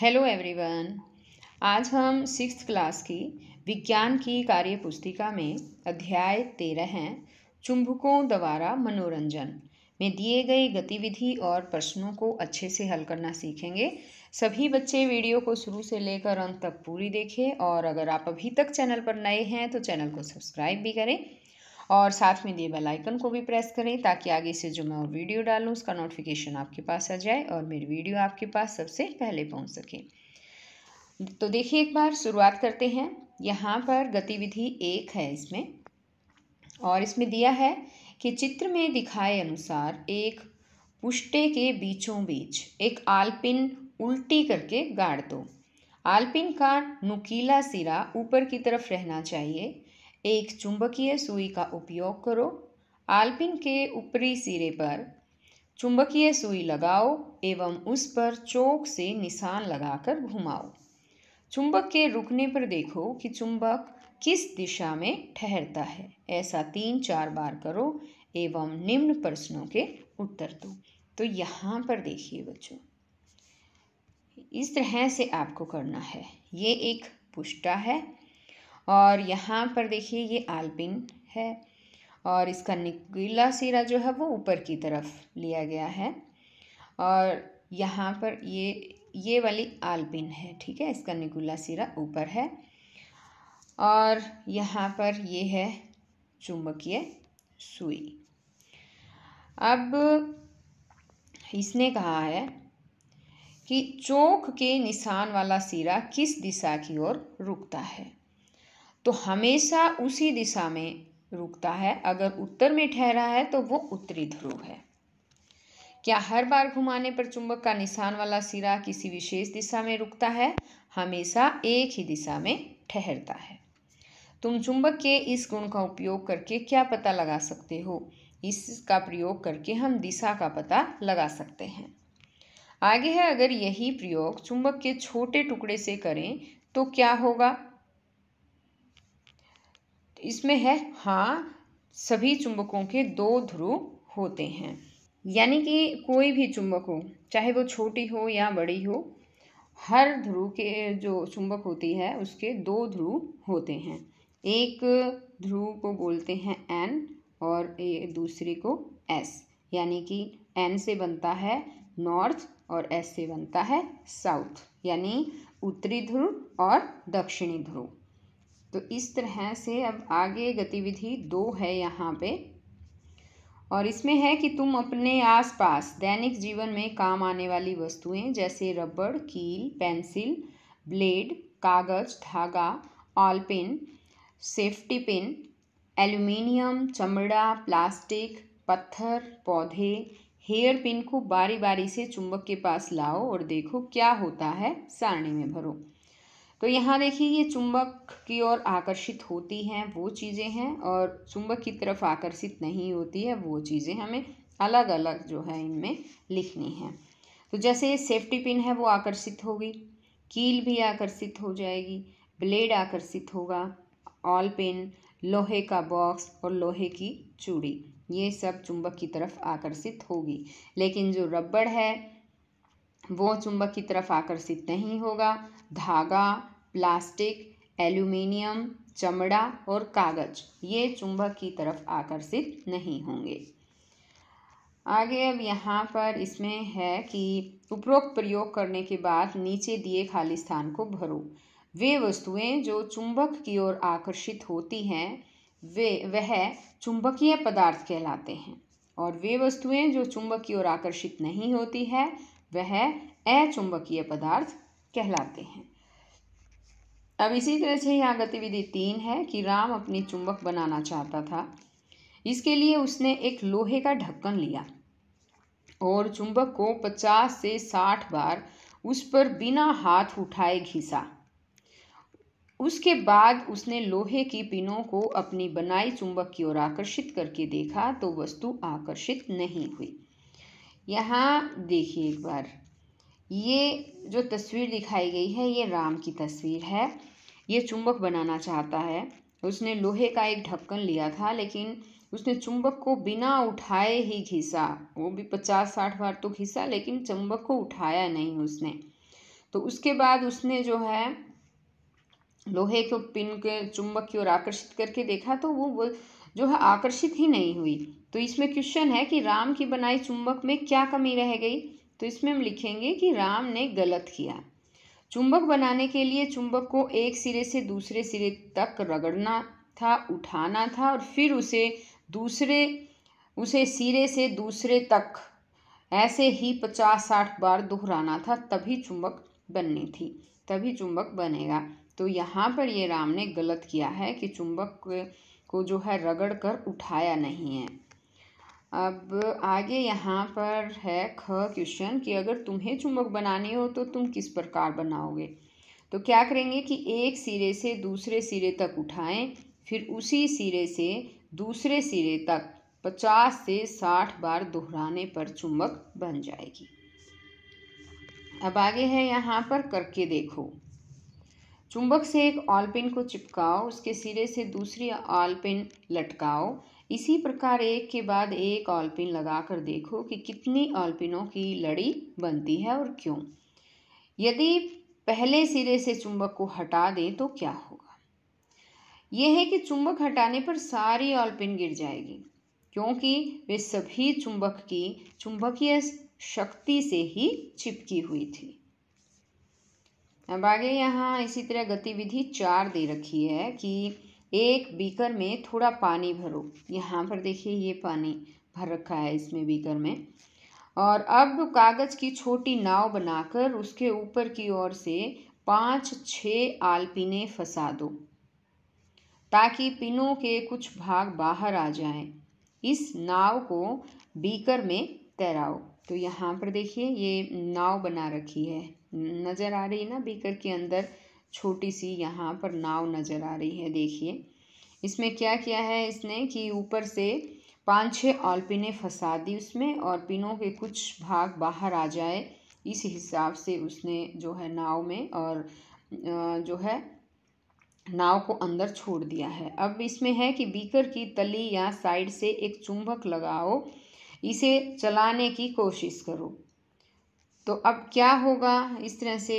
Hello everyone आज हम six class की विज्ञान की कार्य पुस्तिका में अध्याय तेरह हैं चुंबकों द्वारा मनोरंजन में दिए गए गतिविधि और प्रश्नों को अच्छे से हल करना सीखेंगे सभी बच्चे वीडियो को शुरू से लेकर अंत तक पूरी देखें और अगर आप अभी तक चैनल पर नए हैं तो चैनल को सब्सक्राइब भी करें और साथ में दिए बेल आइकन को भी प्रेस करें ताकि आगे से जो मैं और वीडियो डालूँ उसका नोटिफिकेशन आपके पास आ जाए और मेरी वीडियो आपके पास सबसे पहले पहुँच सके तो देखिए एक बार शुरुआत करते हैं यहाँ पर गतिविधि एक है इसमें और इसमें दिया है कि चित्र में दिखाए अनुसार एक पुष्टे के बीचों बीच एक आलपिन उल्टी करके गाड़ दो आलपिन का नुकीला सिरा ऊपर की तरफ रहना चाहिए एक चुंबकीय सुई का उपयोग करो आल्पिन के ऊपरी सिरे पर चुंबकीय सुई लगाओ एवं उस पर चौक से निशान लगाकर घुमाओ चुंबक के रुकने पर देखो कि चुंबक किस दिशा में ठहरता है ऐसा तीन चार बार करो एवं निम्न प्रश्नों के उत्तर दो तो यहाँ पर देखिए बच्चों इस तरह से आपको करना है ये एक पुष्टा है और यहाँ पर देखिए ये आलपिन है और इसका निकुला सिरा जो है वो ऊपर की तरफ लिया गया है और यहाँ पर ये ये वाली आलपिन है ठीक है इसका निकुला सिरा ऊपर है और यहाँ पर ये है चुंबकीय सुई अब इसने कहा है कि चौक के निशान वाला सिरा किस दिशा की ओर रुकता है तो हमेशा उसी दिशा में रुकता है अगर उत्तर में ठहरा है तो वो उत्तरी ध्रुव है क्या हर बार घुमाने पर चुंबक का निशान वाला सिरा किसी विशेष दिशा में रुकता है हमेशा एक ही दिशा में ठहरता है तुम चुंबक के इस गुण का उपयोग करके क्या पता लगा सकते हो इसका प्रयोग करके हम दिशा का पता लगा सकते हैं आगे है अगर यही प्रयोग चुंबक के छोटे टुकड़े से करें तो क्या होगा इसमें है हाँ सभी चुंबकों के दो ध्रुव होते हैं यानी कि कोई भी चुंबक हो चाहे वो छोटी हो या बड़ी हो हर ध्रुव के जो चुंबक होती है उसके दो ध्रुव होते हैं एक ध्रुव को बोलते हैं एन और दूसरे को एस यानी कि एन से बनता है नॉर्थ और एस से बनता है साउथ यानी उत्तरी ध्रुव और दक्षिणी ध्रुव तो इस तरह से अब आगे गतिविधि दो है यहाँ पे और इसमें है कि तुम अपने आसपास दैनिक जीवन में काम आने वाली वस्तुएं जैसे रबड़ कील पेंसिल ब्लेड कागज धागा all pin safety pin aluminium चमड़ा प्लास्टिक पत्थर पौधे हेयर पिन को बारी बारी से चुंबक के पास लाओ और देखो क्या होता है सारणी में भरो तो यहाँ देखिए ये चुंबक की ओर आकर्षित होती हैं वो चीज़ें हैं और चुंबक की तरफ आकर्षित नहीं होती है वो चीज़ें हमें अलग अलग जो है इनमें लिखनी है तो जैसे ये सेफ्टी पिन है वो आकर्षित होगी कील भी आकर्षित हो जाएगी ब्लेड आकर्षित होगा ऑल पिन लोहे का बॉक्स और लोहे की चूड़ी ये सब चुंबक की तरफ आकर्षित होगी लेकिन जो रबड़ है वो चुंबक की तरफ आकर्षित नहीं होगा धागा प्लास्टिक एल्यूमिनियम चमड़ा और कागज ये चुंबक की तरफ आकर्षित नहीं होंगे आगे अब यहाँ पर इसमें है कि उपरोक्त प्रयोग करने के बाद नीचे दिए खाली स्थान को भरो वे वस्तुएं जो चुंबक की ओर आकर्षित होती हैं वे वह चुंबकीय पदार्थ कहलाते हैं और वे वस्तुएं जो चुंबक की ओर आकर्षित नहीं होती है वह अचुंबकीय पदार्थ कहलाते हैं अब इसी तरह से यहाँ गतिविधि तीन है कि राम अपनी चुंबक बनाना चाहता था इसके लिए उसने एक लोहे का ढक्कन लिया और चुंबक को 50 से 60 बार उस पर बिना हाथ उठाए घिसा उसके बाद उसने लोहे की पिनों को अपनी बनाई चुंबक की ओर आकर्षित करके देखा तो वस्तु आकर्षित नहीं हुई यहाँ देखिए एक बार ये जो तस्वीर दिखाई गई है ये राम की तस्वीर है ये चुंबक बनाना चाहता है उसने लोहे का एक ढक्कन लिया था लेकिन उसने चुंबक को बिना उठाए ही घिसा वो भी पचास साठ बार तो घिसा लेकिन चुंबक को उठाया नहीं उसने तो उसके बाद उसने जो है लोहे को पिन के चुंबक की ओर आकर्षित करके देखा तो वो जो है आकर्षित ही नहीं हुई तो इसमें क्वेश्चन है कि राम की बनाई चुंबक में क्या कमी रह गई तो इसमें हम लिखेंगे कि राम ने गलत किया चुंबक बनाने के लिए चुंबक को एक सिरे से दूसरे सिरे तक रगड़ना था उठाना था और फिर उसे दूसरे उसे सिरे से दूसरे तक ऐसे ही पचास साठ बार दोहराना था तभी चुंबक बननी थी तभी चुंबक बनेगा तो यहाँ पर ये राम ने गलत किया है कि चुंबक को जो है रगड़ कर उठाया नहीं है अब आगे यहाँ पर है ख क्वेश्चन कि अगर तुम्हें चुंबक बनानी हो तो तुम किस प्रकार बनाओगे तो क्या करेंगे कि एक सिरे से दूसरे सिरे तक उठाएं फिर उसी सिरे से दूसरे सिरे तक पचास से साठ बार दोहराने पर चुंबक बन जाएगी अब आगे है यहाँ पर करके देखो चुंबक से एक ऑलपिन को चिपकाओ उसके सिरे से दूसरी ऑलपिन लटकाओ इसी प्रकार एक के बाद एक ऑलपिन लगा कर देखो कि कितनी ऑलपिनों की लड़ी बनती है और क्यों यदि पहले सिरे से चुंबक को हटा दें तो क्या होगा यह है कि चुंबक हटाने पर सारी ऑलपिन गिर जाएगी क्योंकि वे सभी चुंबक की चुंबकीय शक्ति से ही चिपकी हुई थी अब आगे यहाँ इसी तरह गतिविधि चार दे रखी है कि एक बीकर में थोड़ा पानी भरो यहाँ पर देखिए ये पानी भर रखा है इसमें बीकर में और अब कागज़ की छोटी नाव बनाकर उसके ऊपर की ओर से पाँच छः आलपीने फंसा दो ताकि पिनों के कुछ भाग बाहर आ जाएं। इस नाव को बीकर में तैराओ तो यहाँ पर देखिए ये नाव बना रखी है नज़र आ रही है ना बीकर के अंदर छोटी सी यहाँ पर नाव नज़र आ रही है देखिए इसमें क्या किया है इसने कि ऊपर से पाँच छः ऑलपिनें फंसा दी उसमें और पिनों के कुछ भाग बाहर आ जाए इस हिसाब से उसने जो है नाव में और जो है नाव को अंदर छोड़ दिया है अब इसमें है कि बीकर की तली या साइड से एक चुंबक लगाओ इसे चलाने की कोशिश करो तो अब क्या होगा इस तरह से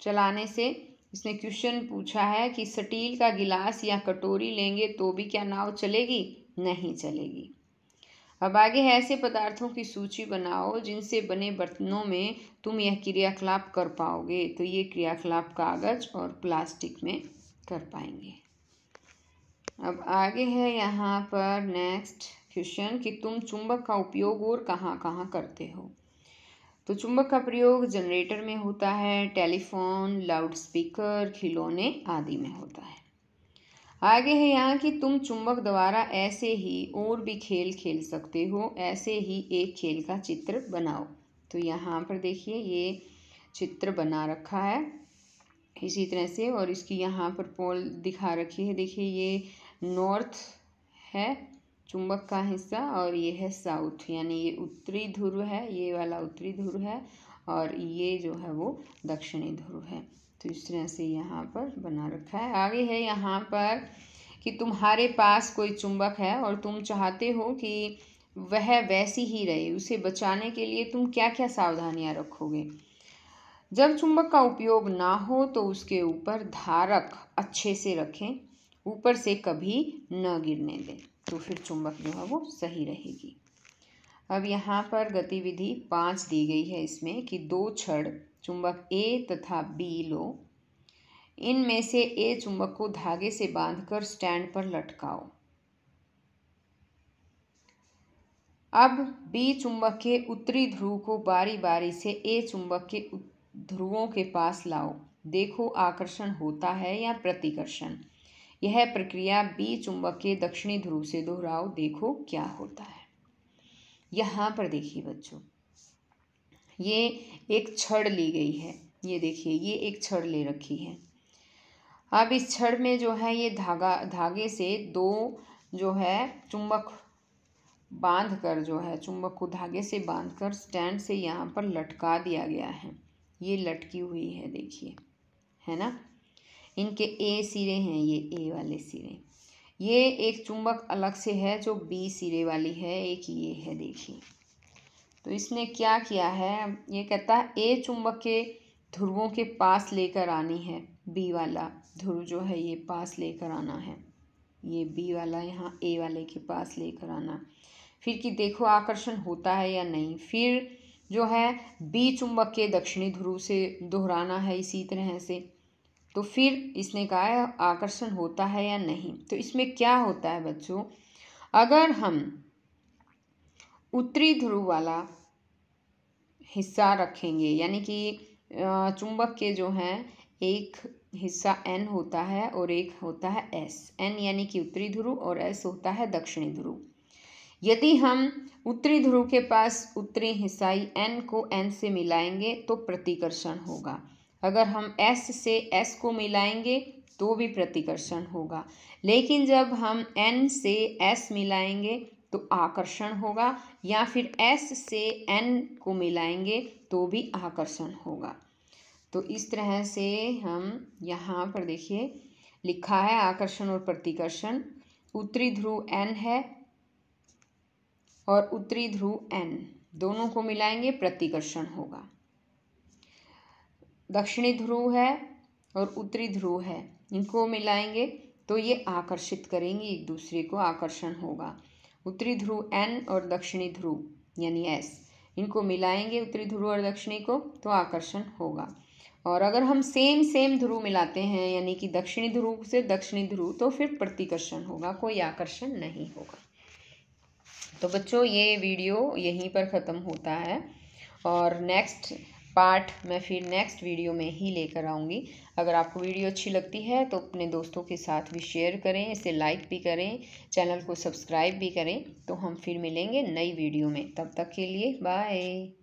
चलाने से इसने क्वेश्चन पूछा है कि स्टील का गिलास या कटोरी लेंगे तो भी क्या नाव चलेगी नहीं चलेगी अब आगे है ऐसे पदार्थों की सूची बनाओ जिनसे बने बर्तनों में तुम यह क्रियाकलाप कर पाओगे तो ये क्रियाकलाप कागज और प्लास्टिक में कर पाएंगे अब आगे है यहाँ पर नेक्स्ट क्वेश्चन कि तुम चुंबक का उपयोग और कहाँ कहाँ करते हो तो चुंबक का प्रयोग जनरेटर में होता है टेलीफोन लाउडस्पीकर खिलौने आदि में होता है आगे है यहाँ कि तुम चुंबक द्वारा ऐसे ही और भी खेल खेल सकते हो ऐसे ही एक खेल का चित्र बनाओ तो यहाँ पर देखिए ये चित्र बना रखा है इसी तरह से और इसकी यहाँ पर पोल दिखा रखी है देखिए ये नॉर्थ है चुंबक का हिस्सा और ये है साउथ यानी ये उत्तरी ध्रुव है ये वाला उत्तरी ध्रुव है और ये जो है वो दक्षिणी ध्रुव है तो इस तरह से यहाँ पर बना रखा है आगे है यहाँ पर कि तुम्हारे पास कोई चुंबक है और तुम चाहते हो कि वह वैसी ही रहे उसे बचाने के लिए तुम क्या क्या सावधानियाँ रखोगे जब चुंबक का उपयोग ना हो तो उसके ऊपर धारक अच्छे से रखें ऊपर से कभी न गिरने दें तो फिर चुंबक जो है वो सही रहेगी अब यहाँ पर गतिविधि पाँच दी गई है इसमें कि दो छड़ चुंबक ए तथा बी लो इनमें से ए चुंबक को धागे से बांधकर स्टैंड पर लटकाओ अब बी चुंबक के उत्तरी ध्रुव को बारी बारी से ए चुंबक के ध्रुवों के पास लाओ देखो आकर्षण होता है या प्रतिकर्षण यह प्रक्रिया बी चुंबक के दक्षिणी ध्रुव से दोहराओ देखो क्या होता है यहाँ पर देखिए बच्चों ये एक छड़ ली गई है ये देखिए ये एक छड़ ले रखी है अब इस छड़ में जो है ये धागा धागे से दो जो है चुंबक बांध कर जो है चुंबक को धागे से बांध कर स्टैंड से यहाँ पर लटका दिया गया है ये लटकी हुई है देखिए है ना इनके ए सिरे हैं ये ए वाले सिरे ये एक चुंबक अलग से है जो बी सिरे वाली है एक ये है देखिए तो इसने क्या किया है ये कहता है ए चुंबक के ध्रुवों के पास लेकर आनी है बी वाला ध्रुव जो है ये पास लेकर आना है ये बी वाला यहाँ ए वाले के पास लेकर आना फिर कि देखो आकर्षण होता है या नहीं फिर जो है बी चुंबक के दक्षिणी ध्रुव से दोहराना है इसी तरह से तो फिर इसने कहा है आकर्षण होता है या नहीं तो इसमें क्या होता है बच्चों अगर हम उत्तरी ध्रुव वाला हिस्सा रखेंगे यानी कि चुंबक के जो हैं एक हिस्सा एन होता है और एक होता है एस एन यानी कि उत्तरी ध्रुव और एस होता है दक्षिणी ध्रुव यदि हम उत्तरी ध्रुव के पास उत्तरी हिस्साई एन को एन से मिलाएंगे तो प्रतिकर्षण होगा अगर हम एस से एस को मिलाएंगे तो भी प्रतिकर्षण होगा लेकिन जब हम एन से एस मिलाएंगे तो आकर्षण होगा या फिर एस से एन को मिलाएंगे तो भी आकर्षण होगा तो इस तरह से हम यहाँ पर देखिए लिखा है आकर्षण और प्रतिकर्षण उत्तरी ध्रुव एन है और उत्तरी ध्रुव एन दोनों को मिलाएंगे प्रतिकर्षण होगा दक्षिणी ध्रुव है और उत्तरी ध्रुव है इनको मिलाएंगे तो ये आकर्षित करेंगी एक दूसरे को आकर्षण होगा उत्तरी ध्रुव एन और दक्षिणी ध्रुव यानी एस इनको मिलाएंगे उत्तरी ध्रुव और दक्षिणी को तो आकर्षण होगा और अगर हम सेम सेम ध्रुव मिलाते हैं यानी कि दक्षिणी ध्रुव से दक्षिणी ध्रुव तो फिर प्रतिकर्षण होगा कोई आकर्षण नहीं होगा तो बच्चों ये वीडियो यहीं पर ख़त्म होता है और नेक्स्ट पार्ट मैं फिर नेक्स्ट वीडियो में ही लेकर आऊँगी अगर आपको वीडियो अच्छी लगती है तो अपने दोस्तों के साथ भी शेयर करें इसे लाइक भी करें चैनल को सब्सक्राइब भी करें तो हम फिर मिलेंगे नई वीडियो में तब तक के लिए बाय